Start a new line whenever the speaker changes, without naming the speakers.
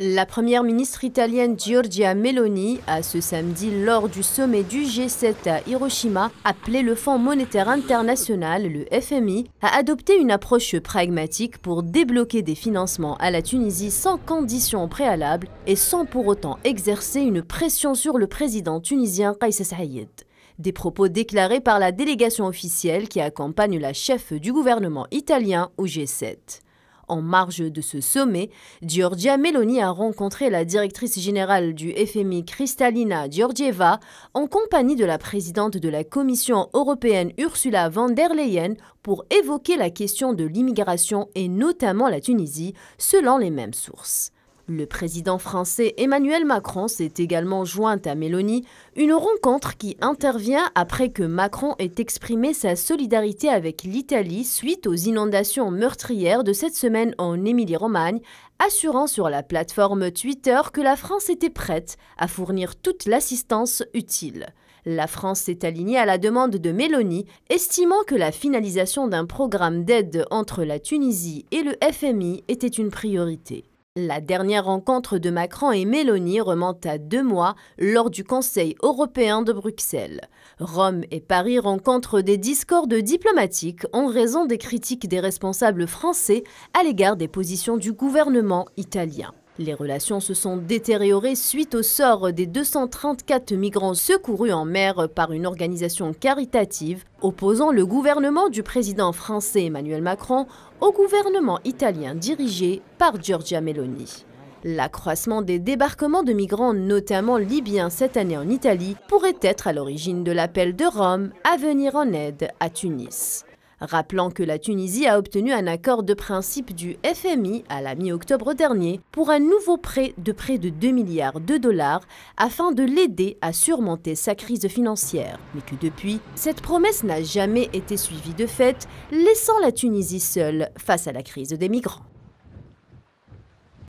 La première ministre italienne Giorgia Meloni a ce samedi, lors du sommet du G7 à Hiroshima, appelé le Fonds monétaire international, le FMI, à adopter une approche pragmatique pour débloquer des financements à la Tunisie sans conditions préalables et sans pour autant exercer une pression sur le président tunisien Kais Saied. Des propos déclarés par la délégation officielle qui accompagne la chef du gouvernement italien au G7. En marge de ce sommet, Giorgia Meloni a rencontré la directrice générale du FMI Kristalina Georgieva en compagnie de la présidente de la Commission européenne Ursula von der Leyen pour évoquer la question de l'immigration et notamment la Tunisie, selon les mêmes sources. Le président français Emmanuel Macron s'est également joint à Mélanie, une rencontre qui intervient après que Macron ait exprimé sa solidarité avec l'Italie suite aux inondations meurtrières de cette semaine en Émilie-Romagne, assurant sur la plateforme Twitter que la France était prête à fournir toute l'assistance utile. La France s'est alignée à la demande de Mélanie, estimant que la finalisation d'un programme d'aide entre la Tunisie et le FMI était une priorité. La dernière rencontre de Macron et Mélanie remonte à deux mois lors du Conseil européen de Bruxelles. Rome et Paris rencontrent des discordes diplomatiques en raison des critiques des responsables français à l'égard des positions du gouvernement italien. Les relations se sont détériorées suite au sort des 234 migrants secourus en mer par une organisation caritative opposant le gouvernement du président français Emmanuel Macron au gouvernement italien dirigé par Giorgia Meloni. L'accroissement des débarquements de migrants, notamment libyens cette année en Italie, pourrait être à l'origine de l'appel de Rome à venir en aide à Tunis rappelant que la Tunisie a obtenu un accord de principe du FMI à la mi-octobre dernier pour un nouveau prêt de près de 2 milliards de dollars afin de l'aider à surmonter sa crise financière. Mais que depuis, cette promesse n'a jamais été suivie de fait, laissant la Tunisie seule face à la crise des migrants.